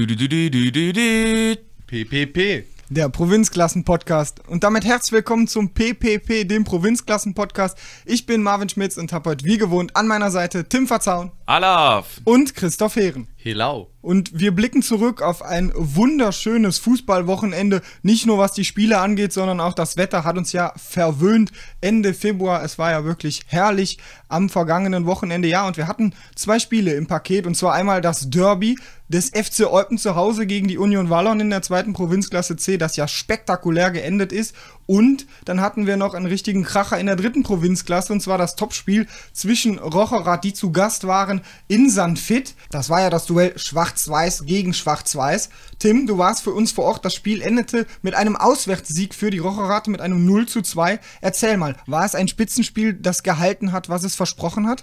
Du, du, du, PPP. Der Provinzklassen-Podcast. Und damit herzlich willkommen zum PPP, dem Provinzklassen-Podcast. Ich bin Marvin Schmitz und habe heute wie gewohnt an meiner Seite Tim Verzaun. Alaf. Und Christoph Heeren. Helau. Und wir blicken zurück auf ein wunderschönes Fußballwochenende. Nicht nur was die Spiele angeht, sondern auch das Wetter hat uns ja verwöhnt. Ende Februar, es war ja wirklich herrlich am vergangenen Wochenende. Ja, und wir hatten zwei Spiele im Paket. Und zwar einmal das Derby des FC Eupen zu Hause gegen die Union Wallon in der zweiten Provinzklasse C, das ja spektakulär geendet ist. Und dann hatten wir noch einen richtigen Kracher in der dritten Provinzklasse und zwar das Topspiel zwischen Rocherath, die zu Gast waren, in Sanfit. Das war ja das Duell Schwarz-Weiß gegen Schwarz-Weiß. Tim, du warst für uns vor Ort. Das Spiel endete mit einem Auswärtssieg für die Rocherath mit einem 0 zu 2. Erzähl mal, war es ein Spitzenspiel, das gehalten hat, was es versprochen hat?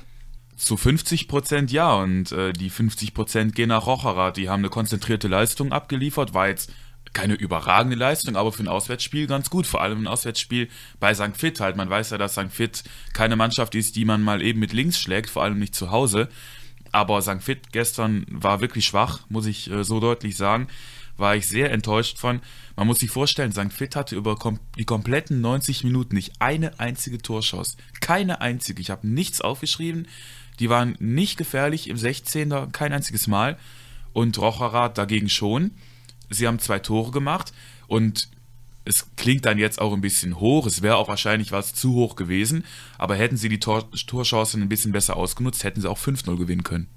Zu 50 Prozent ja und äh, die 50 Prozent gehen nach Rocherath. Die haben eine konzentrierte Leistung abgeliefert, war jetzt keine überragende Leistung, aber für ein Auswärtsspiel ganz gut. Vor allem ein Auswärtsspiel bei St. Fit halt. Man weiß ja, dass St. Fit keine Mannschaft ist, die man mal eben mit links schlägt, vor allem nicht zu Hause. Aber St. Fit gestern war wirklich schwach, muss ich äh, so deutlich sagen. War ich sehr enttäuscht von. Man muss sich vorstellen, St. Fit hatte über die kompletten 90 Minuten nicht eine einzige Torschance. Keine einzige. Ich habe nichts aufgeschrieben. Die waren nicht gefährlich im 16er, kein einziges Mal. Und Rocherath dagegen schon sie haben zwei Tore gemacht und es klingt dann jetzt auch ein bisschen hoch, es wäre auch wahrscheinlich was zu hoch gewesen, aber hätten sie die Tor Torchancen ein bisschen besser ausgenutzt, hätten sie auch 5-0 gewinnen können.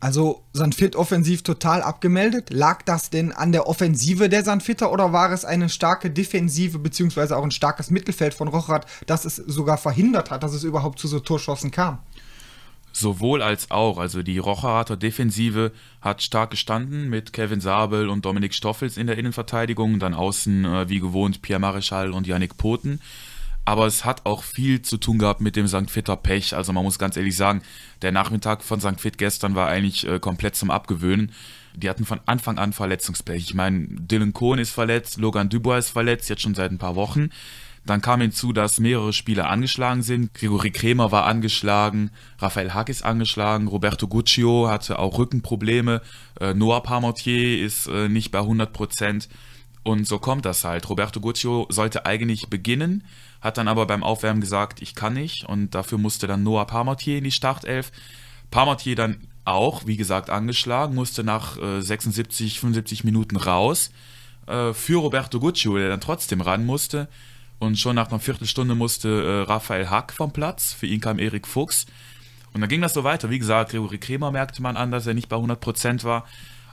Also Sanfit offensiv total abgemeldet. Lag das denn an der Offensive der Sanfitter oder war es eine starke Defensive beziehungsweise auch ein starkes Mittelfeld von Rochrad, das es sogar verhindert hat, dass es überhaupt zu so Torschancen kam? Sowohl als auch, also die Rocherater Defensive hat stark gestanden mit Kevin Sabel und Dominik Stoffels in der Innenverteidigung, dann außen äh, wie gewohnt Pierre Marischal und Yannick Poten. Aber es hat auch viel zu tun gehabt mit dem St. Vitter Pech. Also man muss ganz ehrlich sagen, der Nachmittag von St. Fit gestern war eigentlich äh, komplett zum Abgewöhnen. Die hatten von Anfang an Verletzungspech. Ich meine, Dylan Cohn ist verletzt, Logan Dubois ist verletzt, jetzt schon seit ein paar Wochen. Dann kam hinzu, dass mehrere Spieler angeschlagen sind. Grigori Kremer war angeschlagen, Raphael Hack ist angeschlagen, Roberto Guccio hatte auch Rückenprobleme, äh, Noah Parmortier ist äh, nicht bei 100 Und so kommt das halt. Roberto Guccio sollte eigentlich beginnen, hat dann aber beim Aufwärmen gesagt, ich kann nicht. Und dafür musste dann Noah Parmortier in die Startelf. Parmortier dann auch, wie gesagt, angeschlagen, musste nach äh, 76, 75 Minuten raus. Äh, für Roberto Guccio, der dann trotzdem ran musste. Und schon nach einer Viertelstunde musste äh, Raphael Hack vom Platz. Für ihn kam Erik Fuchs. Und dann ging das so weiter. Wie gesagt, Gregory Kremer merkte man an, dass er nicht bei 100% war.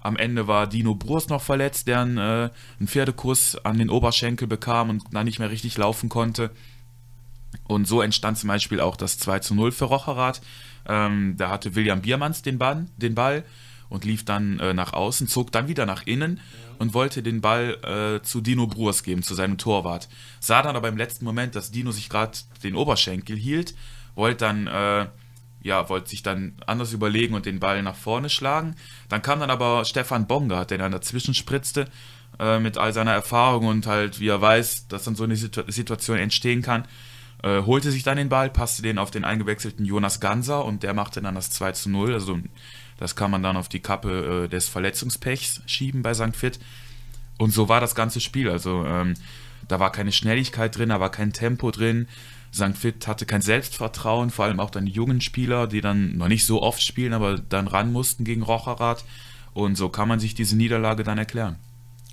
Am Ende war Dino Brust noch verletzt, der einen, äh, einen Pferdekuss an den Oberschenkel bekam und dann nicht mehr richtig laufen konnte. Und so entstand zum Beispiel auch das 2 zu 0 für Rocherath. Ähm, da hatte William Biermanns den, Bann, den Ball und lief dann äh, nach außen, zog dann wieder nach innen und wollte den Ball äh, zu Dino Bruers geben, zu seinem Torwart. Sah dann aber im letzten Moment, dass Dino sich gerade den Oberschenkel hielt, wollte dann, äh, ja, wollte sich dann anders überlegen und den Ball nach vorne schlagen. Dann kam dann aber Stefan Bongard, der dann dazwischen spritzte äh, mit all seiner Erfahrung und halt, wie er weiß, dass dann so eine Situ Situation entstehen kann. Äh, holte sich dann den Ball, passte den auf den eingewechselten Jonas Ganser und der machte dann das 2 zu 0. Also ein das kann man dann auf die Kappe äh, des Verletzungspechs schieben bei St. Fit. Und so war das ganze Spiel. Also ähm, da war keine Schnelligkeit drin, da war kein Tempo drin. St. Fit hatte kein Selbstvertrauen, vor allem auch dann die jungen Spieler, die dann noch nicht so oft spielen, aber dann ran mussten gegen Rocherath. Und so kann man sich diese Niederlage dann erklären.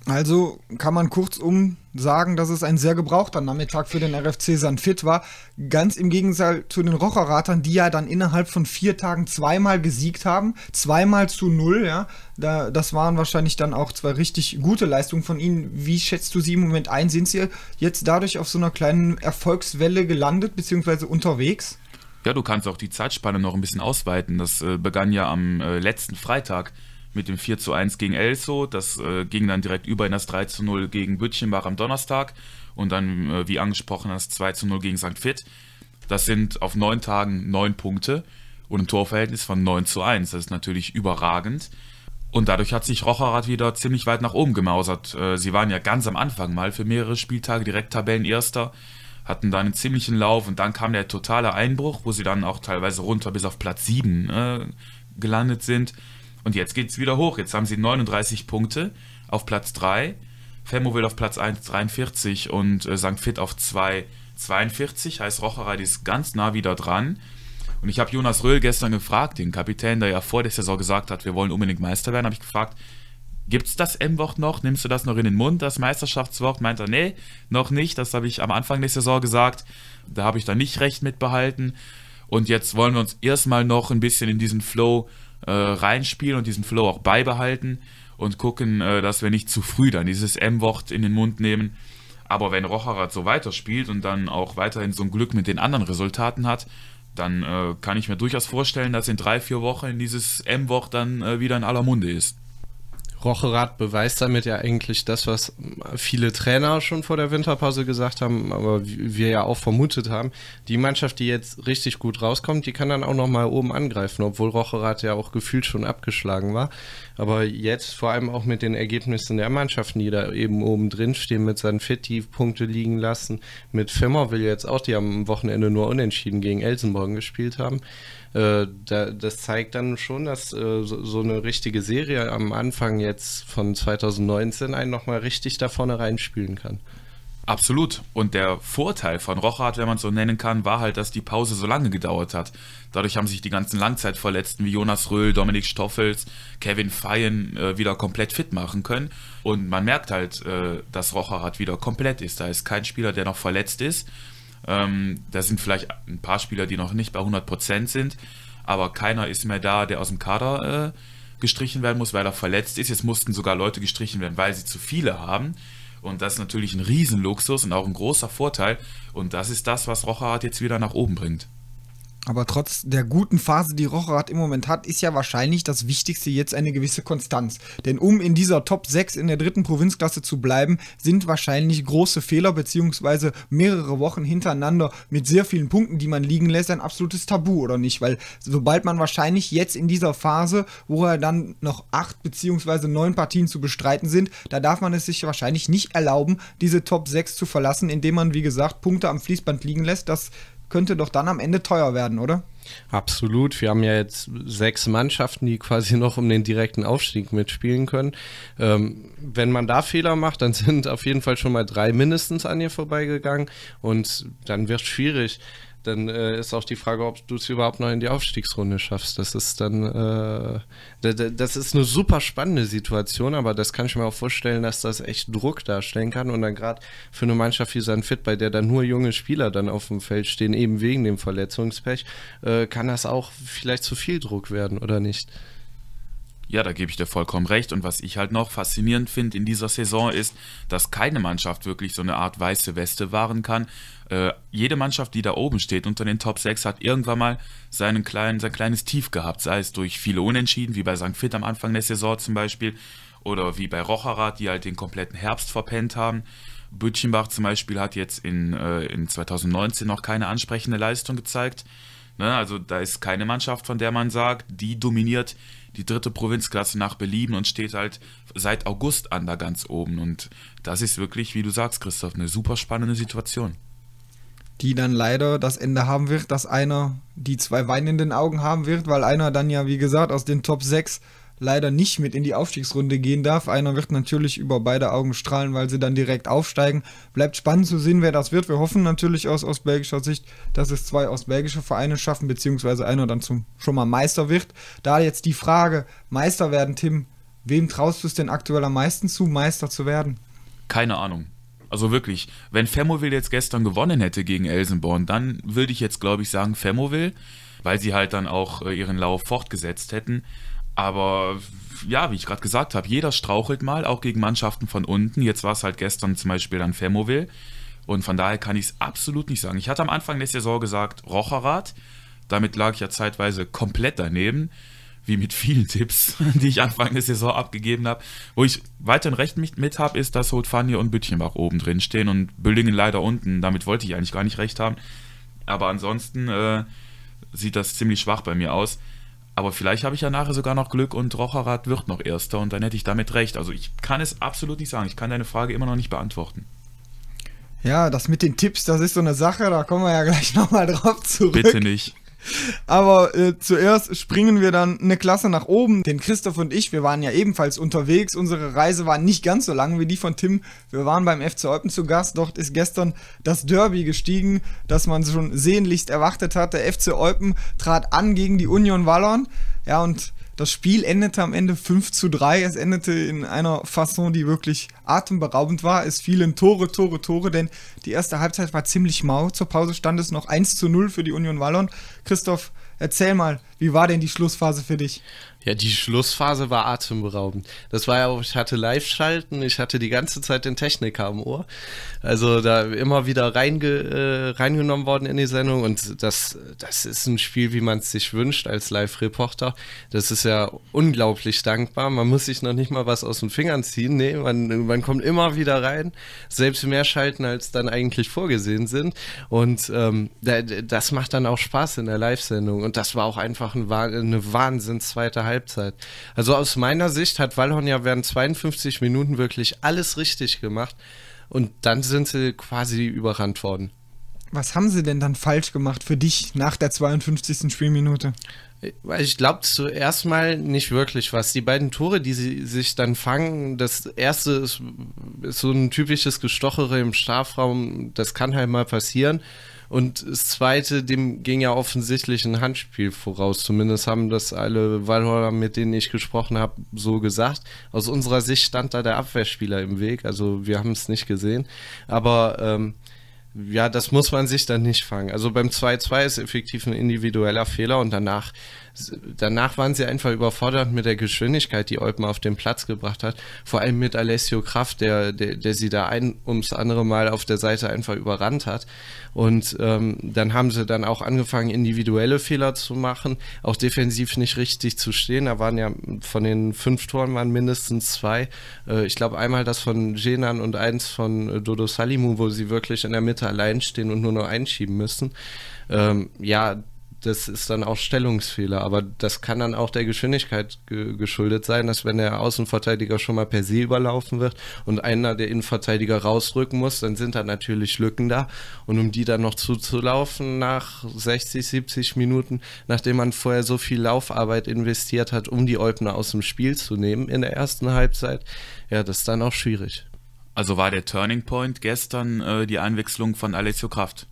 Also kann man kurzum sagen, dass es ein sehr gebrauchter Nachmittag für den RFC Sanfit war. Ganz im Gegensatz zu den Rocheratern, die ja dann innerhalb von vier Tagen zweimal gesiegt haben, zweimal zu null. Ja, da, das waren wahrscheinlich dann auch zwei richtig gute Leistungen von ihnen. Wie schätzt du sie im Moment ein? Sind sie jetzt dadurch auf so einer kleinen Erfolgswelle gelandet beziehungsweise unterwegs? Ja, du kannst auch die Zeitspanne noch ein bisschen ausweiten. Das äh, begann ja am äh, letzten Freitag mit dem 4 zu 1 gegen Elso. Das äh, ging dann direkt über in das 3 zu 0 gegen Bütchenbach am Donnerstag und dann, äh, wie angesprochen, das 2 zu 0 gegen St. Fit. Das sind auf neun Tagen neun Punkte und ein Torverhältnis von 9 zu 1. Das ist natürlich überragend. Und dadurch hat sich Rocherath wieder ziemlich weit nach oben gemausert. Äh, sie waren ja ganz am Anfang mal für mehrere Spieltage direkt Tabellenerster, hatten da einen ziemlichen Lauf und dann kam der totale Einbruch, wo sie dann auch teilweise runter bis auf Platz 7 äh, gelandet sind. Und jetzt geht es wieder hoch. Jetzt haben sie 39 Punkte auf Platz 3, Femmowild auf Platz 1, 43 und äh, St. Fit auf 2, 42. Heißt Rocherei, ist ganz nah wieder dran. Und ich habe Jonas Röhl gestern gefragt, den Kapitän, der ja vor der Saison gesagt hat, wir wollen unbedingt Meister werden, habe ich gefragt, gibt es das M-Wort noch? Nimmst du das noch in den Mund, das Meisterschaftswort? Meint er, nee, noch nicht. Das habe ich am Anfang der Saison gesagt. Da habe ich da nicht recht mitbehalten. Und jetzt wollen wir uns erstmal noch ein bisschen in diesen Flow äh, reinspielen und diesen Flow auch beibehalten und gucken, äh, dass wir nicht zu früh dann dieses M-Wort in den Mund nehmen. Aber wenn Rocharat so weiterspielt und dann auch weiterhin so ein Glück mit den anderen Resultaten hat, dann äh, kann ich mir durchaus vorstellen, dass in drei, vier Wochen dieses M-Wort dann äh, wieder in aller Munde ist. Rocherath beweist damit ja eigentlich das, was viele Trainer schon vor der Winterpause gesagt haben, aber wir ja auch vermutet haben. Die Mannschaft, die jetzt richtig gut rauskommt, die kann dann auch nochmal oben angreifen, obwohl Rocherath ja auch gefühlt schon abgeschlagen war. Aber jetzt vor allem auch mit den Ergebnissen der Mannschaften, die da eben oben drin stehen, mit seinen Fitti Punkte liegen lassen, mit Firma will jetzt auch, die am Wochenende nur unentschieden gegen Elsenborgen gespielt haben äh, da, das zeigt dann schon, dass äh, so, so, eine richtige Serie am Anfang jetzt von 2019 einen nochmal richtig da vorne reinspielen kann. Absolut. Und der Vorteil von Rochard, wenn man es so nennen kann, war halt, dass die Pause so lange gedauert hat. Dadurch haben sich die ganzen Langzeitverletzten wie Jonas Röhl, Dominik Stoffels, Kevin Feyen äh, wieder komplett fit machen können. Und man merkt halt, äh, dass Rochard wieder komplett ist. Da ist kein Spieler, der noch verletzt ist. Ähm, da sind vielleicht ein paar Spieler, die noch nicht bei 100% sind, aber keiner ist mehr da, der aus dem Kader äh, gestrichen werden muss, weil er verletzt ist. Jetzt mussten sogar Leute gestrichen werden, weil sie zu viele haben. Und das ist natürlich ein Riesenluxus und auch ein großer Vorteil. Und das ist das, was Rocha jetzt wieder nach oben bringt. Aber trotz der guten Phase, die Rocherath im Moment hat, ist ja wahrscheinlich das Wichtigste jetzt eine gewisse Konstanz. Denn um in dieser Top 6 in der dritten Provinzklasse zu bleiben, sind wahrscheinlich große Fehler bzw. mehrere Wochen hintereinander mit sehr vielen Punkten, die man liegen lässt, ein absolutes Tabu, oder nicht? Weil sobald man wahrscheinlich jetzt in dieser Phase, wo er dann noch acht bzw. neun Partien zu bestreiten sind, da darf man es sich wahrscheinlich nicht erlauben, diese Top 6 zu verlassen, indem man, wie gesagt, Punkte am Fließband liegen lässt. Das könnte doch dann am Ende teuer werden, oder? Absolut. Wir haben ja jetzt sechs Mannschaften, die quasi noch um den direkten Aufstieg mitspielen können. Ähm, wenn man da Fehler macht, dann sind auf jeden Fall schon mal drei mindestens an ihr vorbeigegangen und dann wird es schwierig dann äh, ist auch die Frage, ob du es überhaupt noch in die Aufstiegsrunde schaffst. Das ist dann, äh, das ist eine super spannende Situation, aber das kann ich mir auch vorstellen, dass das echt Druck darstellen kann und dann gerade für eine Mannschaft wie Sanfit, bei der dann nur junge Spieler dann auf dem Feld stehen, eben wegen dem Verletzungspech, äh, kann das auch vielleicht zu viel Druck werden oder nicht? Ja, da gebe ich dir vollkommen recht. Und was ich halt noch faszinierend finde in dieser Saison ist, dass keine Mannschaft wirklich so eine Art weiße Weste wahren kann, äh, jede Mannschaft, die da oben steht, unter den Top 6, hat irgendwann mal seinen kleinen, sein kleines Tief gehabt. Sei es durch viele Unentschieden, wie bei St. Fit am Anfang der Saison zum Beispiel, oder wie bei Rocherath, die halt den kompletten Herbst verpennt haben. Bütchenbach zum Beispiel hat jetzt in, äh, in 2019 noch keine ansprechende Leistung gezeigt. Ne, also da ist keine Mannschaft, von der man sagt, die dominiert die dritte Provinzklasse nach Belieben und steht halt seit August an da ganz oben. Und das ist wirklich, wie du sagst, Christoph, eine super spannende Situation die dann leider das Ende haben wird, dass einer die zwei weinenden Augen haben wird, weil einer dann ja, wie gesagt, aus den Top 6 leider nicht mit in die Aufstiegsrunde gehen darf. Einer wird natürlich über beide Augen strahlen, weil sie dann direkt aufsteigen. Bleibt spannend zu sehen, wer das wird. Wir hoffen natürlich aus ostbelgischer Sicht, dass es zwei ostbelgische Vereine schaffen, beziehungsweise einer dann zum, schon mal Meister wird. Da jetzt die Frage, Meister werden, Tim, wem traust du es denn aktuell am meisten zu, Meister zu werden? Keine Ahnung. Also wirklich, wenn Femoville jetzt gestern gewonnen hätte gegen Elsenborn, dann würde ich jetzt, glaube ich, sagen Femoville, weil sie halt dann auch äh, ihren Lauf fortgesetzt hätten. Aber ja, wie ich gerade gesagt habe, jeder strauchelt mal, auch gegen Mannschaften von unten. Jetzt war es halt gestern zum Beispiel dann Femoville. Und von daher kann ich es absolut nicht sagen. Ich hatte am Anfang der Saison gesagt, Rocherath. Damit lag ich ja zeitweise komplett daneben wie mit vielen Tipps, die ich Anfang der Saison abgegeben habe. Wo ich weiterhin recht mit, habe, ist, dass Hotfanje und Büttchenbach oben drin stehen und Büllingen leider unten. Damit wollte ich eigentlich gar nicht recht haben. Aber ansonsten äh, sieht das ziemlich schwach bei mir aus. Aber vielleicht habe ich ja nachher sogar noch Glück und Rocherath wird noch Erster und dann hätte ich damit recht. Also ich kann es absolut nicht sagen. Ich kann deine Frage immer noch nicht beantworten. Ja, das mit den Tipps, das ist so eine Sache, da kommen wir ja gleich nochmal drauf zurück. Bitte nicht. Aber äh, zuerst springen wir dann eine Klasse nach oben, denn Christoph und ich, wir waren ja ebenfalls unterwegs. Unsere Reise war nicht ganz so lang wie die von Tim. Wir waren beim FC Olpen zu Gast. Dort ist gestern das Derby gestiegen, das man schon sehnlichst erwartet hat. Der FC Olpen trat an gegen die Union Wallon. Ja, und das Spiel endete am Ende 5 zu 3. Es endete in einer Fasson, die wirklich atemberaubend war. Es fielen Tore, Tore, Tore, denn die erste Halbzeit war ziemlich mau. Zur Pause stand es noch 1 zu 0 für die Union Wallon. Christoph, erzähl mal, wie war denn die Schlussphase für dich? Ja, die Schlussphase war atemberaubend. Das war ja auch, ich hatte Live-Schalten, ich hatte die ganze Zeit den Techniker am Ohr. Also da immer wieder reinge, äh, reingenommen worden in die Sendung und das, das ist ein Spiel, wie man es sich wünscht als Live-Reporter. Das ist ja unglaublich dankbar. Man muss sich noch nicht mal was aus den Fingern ziehen. Nee, man, man kommt immer wieder rein, selbst mehr schalten, als dann eigentlich vorgesehen sind. Und ähm, das macht dann auch Spaß in der Live-Sendung und das war auch einfach ein, eine Wahnsinns zweite Halbzeit. Also aus meiner Sicht hat Wallhorn während 52 Minuten wirklich alles richtig gemacht und dann sind sie quasi überrannt worden. Was haben sie denn dann falsch gemacht für dich nach der 52. Spielminute? Ich glaube zuerst mal nicht wirklich was. Die beiden Tore, die sie sich dann fangen, das erste ist, ist so ein typisches Gestochere im Strafraum, das kann halt mal passieren. Und das zweite, dem ging ja offensichtlich ein Handspiel voraus. Zumindest haben das alle Wallhorner, mit denen ich gesprochen habe, so gesagt. Aus unserer Sicht stand da der Abwehrspieler im Weg. Also wir haben es nicht gesehen. Aber ähm, ja, das muss man sich dann nicht fangen. Also beim 2-2 ist effektiv ein individueller Fehler und danach danach waren sie einfach überfordert mit der Geschwindigkeit, die Olpen auf den Platz gebracht hat. Vor allem mit Alessio Kraft, der, der, der sie da ein ums andere Mal auf der Seite einfach überrannt hat. Und ähm, dann haben sie dann auch angefangen, individuelle Fehler zu machen, auch defensiv nicht richtig zu stehen. Da waren ja von den fünf Toren waren mindestens zwei. Äh, ich glaube einmal das von Genan und eins von äh, Dodo Salimu, wo sie wirklich in der Mitte allein stehen und nur noch einschieben müssen. Ähm, ja, das ist dann auch Stellungsfehler. Aber das kann dann auch der Geschwindigkeit ge geschuldet sein, dass wenn der Außenverteidiger schon mal per se überlaufen wird und einer der Innenverteidiger rausrücken muss, dann sind da natürlich Lücken da. Und um die dann noch zuzulaufen nach 60, 70 Minuten, nachdem man vorher so viel Laufarbeit investiert hat, um die Eubner aus dem Spiel zu nehmen in der ersten Halbzeit, ja, das ist dann auch schwierig. Also war der Turning Point gestern äh, die Einwechslung von Alessio Kraft?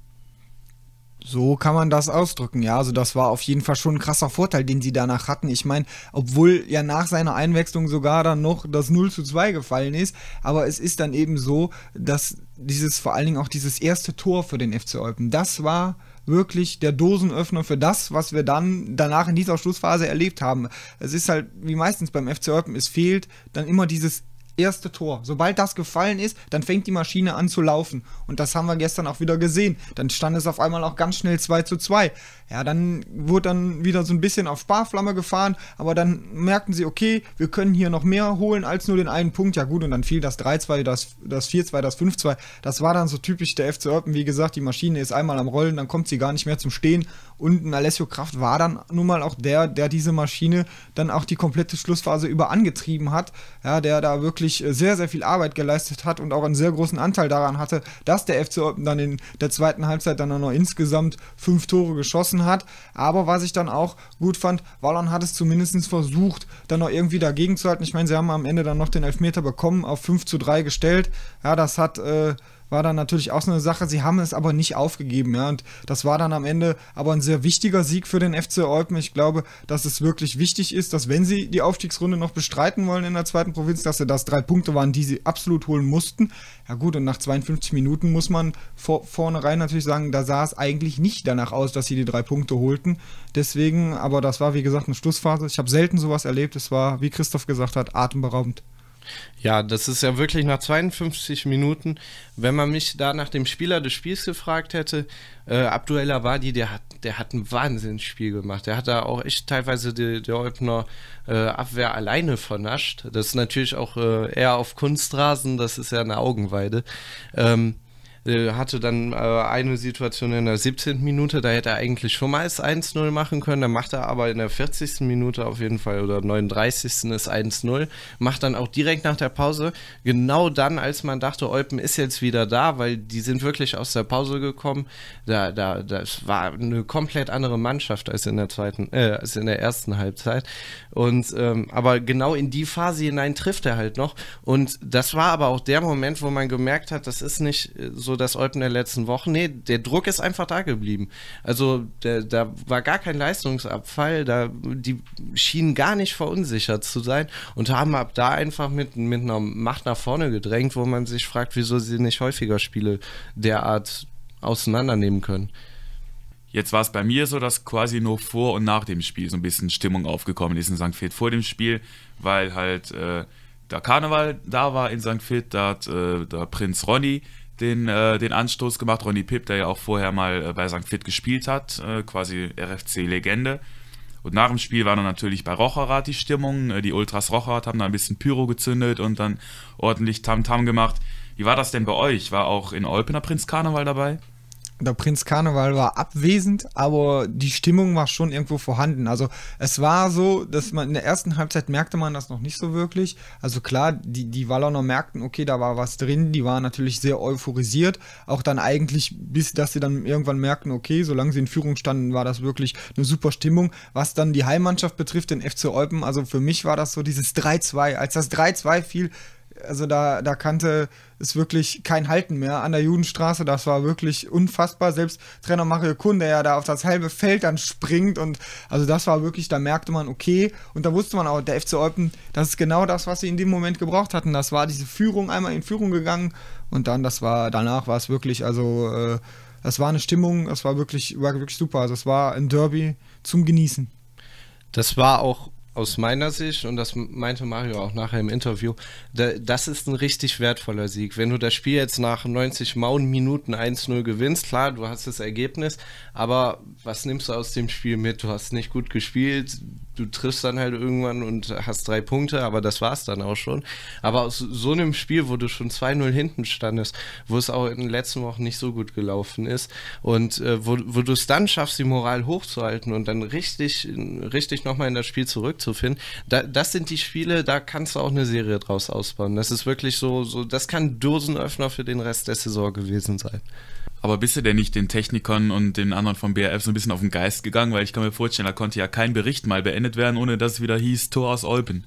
So kann man das ausdrücken, ja. Also das war auf jeden Fall schon ein krasser Vorteil, den sie danach hatten. Ich meine, obwohl ja nach seiner Einwechslung sogar dann noch das 0 zu 2 gefallen ist, aber es ist dann eben so, dass dieses vor allen Dingen auch dieses erste Tor für den FC Eupen, das war wirklich der Dosenöffner für das, was wir dann danach in dieser Schlussphase erlebt haben. Es ist halt, wie meistens beim FC Eupen, es fehlt dann immer dieses erste Tor. Sobald das gefallen ist, dann fängt die Maschine an zu laufen. Und das haben wir gestern auch wieder gesehen. Dann stand es auf einmal auch ganz schnell 2 zu 2. Ja, dann wurde dann wieder so ein bisschen auf Sparflamme gefahren, aber dann merkten sie, okay, wir können hier noch mehr holen als nur den einen Punkt. Ja gut, und dann fiel das 3-2, das, das 4-2, das 5-2. Das war dann so typisch der FC Open. Wie gesagt, die Maschine ist einmal am Rollen, dann kommt sie gar nicht mehr zum Stehen. Und ein Alessio Kraft war dann nun mal auch der, der diese Maschine dann auch die komplette Schlussphase über angetrieben hat. Ja, der da wirklich wirklich sehr, sehr viel Arbeit geleistet hat und auch einen sehr großen Anteil daran hatte, dass der FC Olpen dann in der zweiten Halbzeit dann auch noch insgesamt fünf Tore geschossen hat. Aber was ich dann auch gut fand, Wallon hat es zumindest versucht, dann noch irgendwie dagegen zu halten. Ich meine, sie haben am Ende dann noch den Elfmeter bekommen, auf 5 zu 3 gestellt. Ja, das hat... Äh, war dann natürlich auch so eine Sache. Sie haben es aber nicht aufgegeben, ja. Und das war dann am Ende aber ein sehr wichtiger Sieg für den FC Eupen. Ich glaube, dass es wirklich wichtig ist, dass wenn sie die Aufstiegsrunde noch bestreiten wollen in der zweiten Provinz, dass sie das drei Punkte waren, die sie absolut holen mussten. Ja gut, und nach 52 Minuten muss man vor, vornherein natürlich sagen, da sah es eigentlich nicht danach aus, dass sie die drei Punkte holten. Deswegen, aber das war wie gesagt eine Schlussphase. Ich habe selten sowas erlebt. Es war, wie Christoph gesagt hat, atemberaubend. Ja, das ist ja wirklich nach 52 Minuten. Wenn man mich da nach dem Spieler des Spiels gefragt hätte, äh, Abduella Wadi, der hat, der hat ein Wahnsinnsspiel gemacht. Der hat da auch echt teilweise die, der Olpner äh, Abwehr alleine vernascht. Das ist natürlich auch äh, eher auf Kunstrasen, das ist ja eine Augenweide. Ähm, äh, hatte dann äh, eine Situation in der 17. Minute, da hätte er eigentlich schon mal das 1-0 machen können, dann macht er aber in der 40. Minute auf jeden Fall oder 39. ist 1-0, macht dann auch direkt nach der Pause, genau dann, als man dachte, Olpen ist jetzt wieder da, weil die sind wirklich aus der Pause gekommen, da, da, das war eine komplett andere Mannschaft als in der zweiten, äh, als in der ersten Halbzeit und, ähm, aber genau in die Phase hinein trifft er halt noch und das war aber auch der Moment, wo man gemerkt hat, das ist nicht äh, so so das Olpen der letzten Wochen. Nee, der Druck ist einfach da geblieben. Also der, da war gar kein Leistungsabfall, da, die schienen gar nicht verunsichert zu sein und haben ab da einfach mit, mit einer Macht nach vorne gedrängt, wo man sich fragt, wieso sie nicht häufiger Spiele derart auseinandernehmen können. Jetzt war es bei mir so, dass quasi nur vor und nach dem Spiel so ein bisschen Stimmung aufgekommen ist in St. Veit. Vor dem Spiel, weil halt äh, da Karneval da war in St. Veit, da hat äh, der Prinz Ronny den, äh, den Anstoß gemacht. Ronny Pipp, der ja auch vorher mal äh, bei St. Fit gespielt hat, äh, quasi RFC-Legende. Und nach dem Spiel war dann natürlich bei Rocherath die Stimmung. Äh, die Ultras Rocherath haben da ein bisschen Pyro gezündet und dann ordentlich Tamtam -Tam gemacht. Wie war das denn bei euch? War auch in Olpener Prinz Karneval dabei? der Prinz Karneval war abwesend, aber die Stimmung war schon irgendwo vorhanden. Also es war so, dass man in der ersten Halbzeit merkte man das noch nicht so wirklich. Also klar, die, die Walloner merkten, okay, da war was drin, die waren natürlich sehr euphorisiert. Auch dann eigentlich, bis dass sie dann irgendwann merkten, okay, solange sie in Führung standen, war das wirklich eine super Stimmung. Was dann die Heimmannschaft betrifft, den FC Olpen, also für mich war das so dieses 3-2. Als das 3-2 fiel, also da, da kannte es wirklich kein Halten mehr an der Judenstraße. Das war wirklich unfassbar. Selbst Trainer Mario Kuhn, der ja da auf das halbe Feld dann springt und also das war wirklich, da merkte man, okay, und da wusste man auch, der FC Olpen, das ist genau das, was sie in dem Moment gebraucht hatten. Das war diese Führung, einmal in Führung gegangen und dann, das war, danach war es wirklich, also äh, das war eine Stimmung, das war wirklich, war wirklich super. Also es war ein Derby zum Genießen. Das war auch aus meiner Sicht, und das meinte Mario auch nachher im Interview, da, das ist ein richtig wertvoller Sieg. Wenn du das Spiel jetzt nach 90 Maun Minuten 1-0 gewinnst, klar, du hast das Ergebnis, aber was nimmst du aus dem Spiel mit? Du hast nicht gut gespielt, du triffst dann halt irgendwann und hast drei Punkte, aber das war es dann auch schon. Aber aus so einem Spiel, wo du schon 2-0 hinten standest, wo es auch in den letzten Wochen nicht so gut gelaufen ist und äh, wo, wo du es dann schaffst, die Moral hochzuhalten und dann richtig, richtig nochmal in das Spiel zurückzufinden, da, das sind die Spiele, da kannst du auch eine Serie draus ausbauen. Das ist wirklich so, so das kann Dosenöffner für den Rest der Saison gewesen sein. Aber bist du denn nicht den Technikern und den anderen vom BRF so ein bisschen auf den Geist gegangen? Weil ich kann mir vorstellen, da konnte ja kein Bericht mal beendet werden, ohne dass es wieder hieß Tor aus Olpen.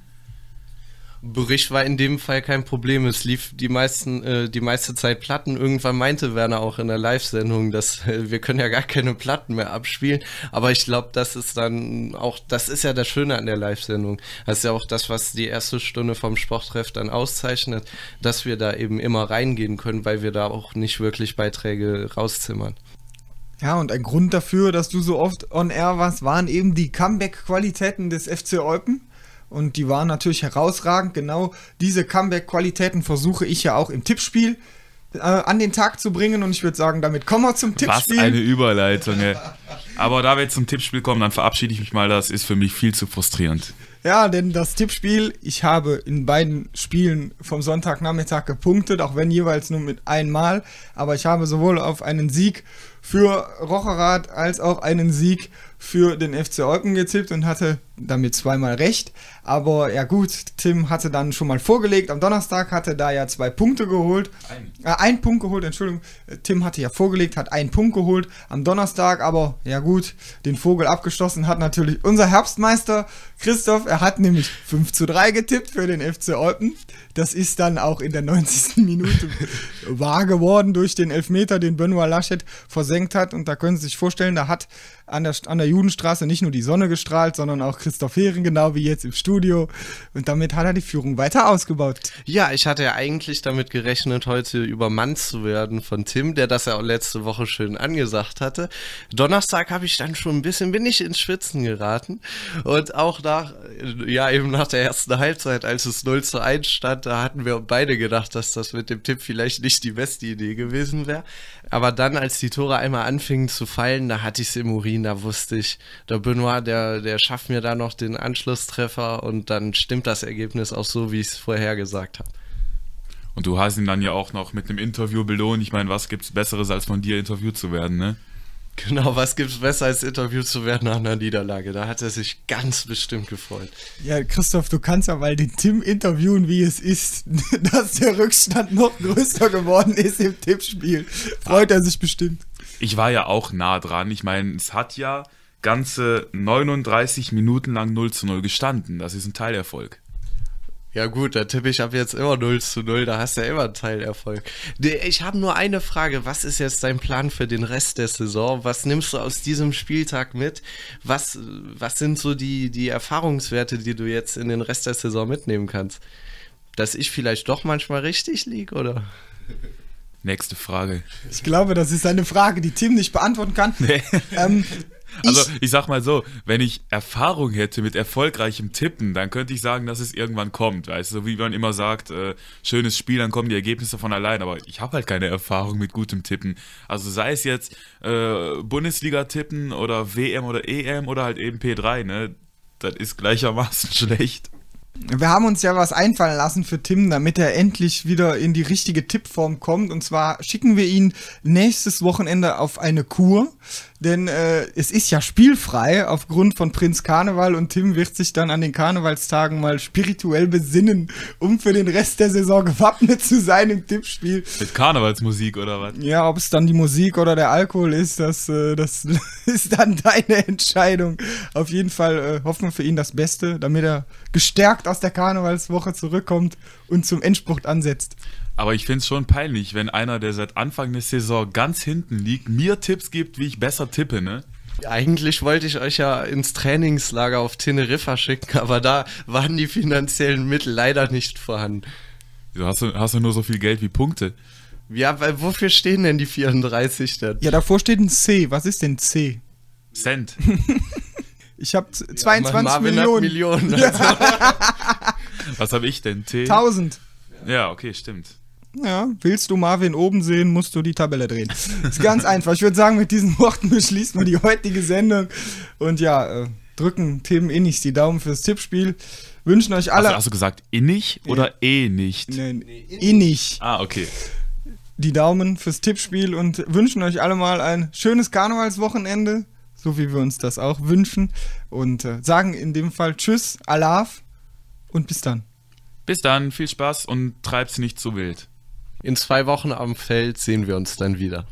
Bericht war in dem Fall kein Problem. Es lief die meisten, äh, die meiste Zeit Platten. Irgendwann meinte Werner auch in der Live-Sendung, dass äh, wir können ja gar keine Platten mehr abspielen. Aber ich glaube, das ist dann auch, das ist ja das Schöne an der Live-Sendung. Das ist ja auch das, was die erste Stunde vom Sporttreff dann auszeichnet, dass wir da eben immer reingehen können, weil wir da auch nicht wirklich Beiträge rauszimmern. Ja, und ein Grund dafür, dass du so oft on air warst, waren eben die Comeback-Qualitäten des FC Eupen und die waren natürlich herausragend. Genau diese Comeback-Qualitäten versuche ich ja auch im Tippspiel äh, an den Tag zu bringen und ich würde sagen, damit kommen wir zum Tippspiel. Was eine Überleitung, ey. Aber da wir jetzt zum Tippspiel kommen, dann verabschiede ich mich mal. Das ist für mich viel zu frustrierend. Ja, denn das Tippspiel, ich habe in beiden Spielen vom Sonntagnachmittag gepunktet, auch wenn jeweils nur mit einmal. Aber ich habe sowohl auf einen Sieg für Rocherath als auch einen Sieg für den FC Olpen getippt und hatte damit zweimal recht. Aber ja gut, Tim hatte dann schon mal vorgelegt. Am Donnerstag hatte er da ja zwei Punkte geholt. Ein. Äh, ein Punkt geholt, Entschuldigung. Äh, Tim hatte ja vorgelegt, hat einen Punkt geholt. Am Donnerstag aber ja gut, den Vogel abgestoßen hat natürlich unser Herbstmeister Christoph. Er hat nämlich 5 zu 3 getippt für den FC Olpen. Das ist dann auch in der 90. Minute wahr geworden durch den Elfmeter, den Benoit Laschet versenkt hat. Und da können Sie sich vorstellen, da hat an der, an der Judenstraße nicht nur die Sonne gestrahlt, sondern auch Christoph Heeren, genau wie jetzt im Studio. Und damit hat er die Führung weiter ausgebaut. Ja, ich hatte ja eigentlich damit gerechnet, heute übermannt zu werden von Tim, der das ja auch letzte Woche schön angesagt hatte. Donnerstag Donnerstag habe ich dann schon ein bisschen, bin ich ins Schwitzen geraten. Und auch nach, ja, eben nach der ersten Halbzeit, als es 0 zu 1 stand, da hatten wir beide gedacht, dass das mit dem Tipp vielleicht nicht die beste Idee gewesen wäre. Aber dann, als die Tore einmal anfingen zu fallen, da hatte ich es im Urin, da wusste ich, der Benoit, der, der schafft mir da noch den Anschlusstreffer und dann stimmt das Ergebnis auch so, wie ich es vorher gesagt habe. Und du hast ihn dann ja auch noch mit einem Interview belohnt. Ich meine, was gibt es Besseres, als von dir interviewt zu werden, ne? Genau, was gibt's besser als interviewt zu werden nach einer Niederlage? Da hat er sich ganz bestimmt gefreut. Ja, Christoph, du kannst ja mal den Tim interviewen, wie es ist, dass der Rückstand noch größer geworden ist im Tippspiel. Freut er sich bestimmt. Ich war ja auch nah dran. Ich meine, es hat ja ganze 39 Minuten lang 0 zu 0 gestanden. Das ist ein Teilerfolg. Ja gut, da tippe ich ab jetzt immer 0 zu 0, da hast du ja immer einen Teilerfolg. Ich habe nur eine Frage, was ist jetzt dein Plan für den Rest der Saison? Was nimmst du aus diesem Spieltag mit? Was, was sind so die, die Erfahrungswerte, die du jetzt in den Rest der Saison mitnehmen kannst? Dass ich vielleicht doch manchmal richtig liege, oder? Nächste Frage. Ich glaube, das ist eine Frage, die Tim nicht beantworten kann. Nee. Ähm, also ich, sag mal so, wenn ich Erfahrung hätte mit erfolgreichem Tippen, dann könnte ich sagen, dass es irgendwann kommt. Weißt du, so wie man immer sagt, äh, schönes Spiel, dann kommen die Ergebnisse von allein. Aber ich habe halt keine Erfahrung mit gutem Tippen. Also sei es jetzt äh, Bundesliga-Tippen oder WM oder EM oder halt eben P3, ne? Das ist gleichermaßen schlecht. Wir haben uns ja was einfallen lassen für Tim, damit er endlich wieder in die richtige Tippform kommt. Und zwar schicken wir ihn nächstes Wochenende auf eine Kur denn äh, es ist ja spielfrei aufgrund von Prinz Karneval und Tim wird sich dann an den Karnevalstagen mal spirituell besinnen, um für den Rest der Saison gewappnet zu sein im Tippspiel. Mit Karnevalsmusik oder was? Ja, ob es dann die Musik oder der Alkohol ist, das, äh, das ist dann deine Entscheidung. Auf jeden Fall äh, hoffen wir für ihn das Beste, damit er gestärkt aus der Karnevalswoche zurückkommt und zum Endspruch ansetzt. Aber ich finde es schon peinlich, wenn einer, der seit Anfang der Saison ganz hinten liegt, mir Tipps gibt, wie ich besser tippe, ne? Eigentlich wollte ich euch ja ins Trainingslager auf Teneriffa schicken, aber da waren die finanziellen Mittel leider nicht vorhanden. Wieso hast du, hast du nur so viel Geld wie Punkte? Ja, weil wofür stehen denn die 34 denn? Ja, davor steht ein C. Was ist denn C? Cent. ich habe ja, 22 Millionen. Millionen also. Was habe ich denn? T? 1000. Ja, okay, stimmt. Ja, willst du Marvin oben sehen, musst du die Tabelle drehen. Ist ganz einfach. Ich würde sagen, mit diesen Worten beschließen wir die heutige Sendung. Und ja, äh, drücken Themen eh die Daumen fürs Tippspiel. Wünschen euch alle. Also hast du gesagt innig oder eh, eh nicht? Nein, innig. Ah, okay. Die Daumen fürs Tippspiel und wünschen euch alle mal ein schönes Karnevalswochenende, so wie wir uns das auch wünschen. Und äh, sagen in dem Fall Tschüss, Alaf und bis dann. Bis dann, viel Spaß und treib's nicht zu wild. In zwei Wochen am Feld sehen wir uns dann wieder.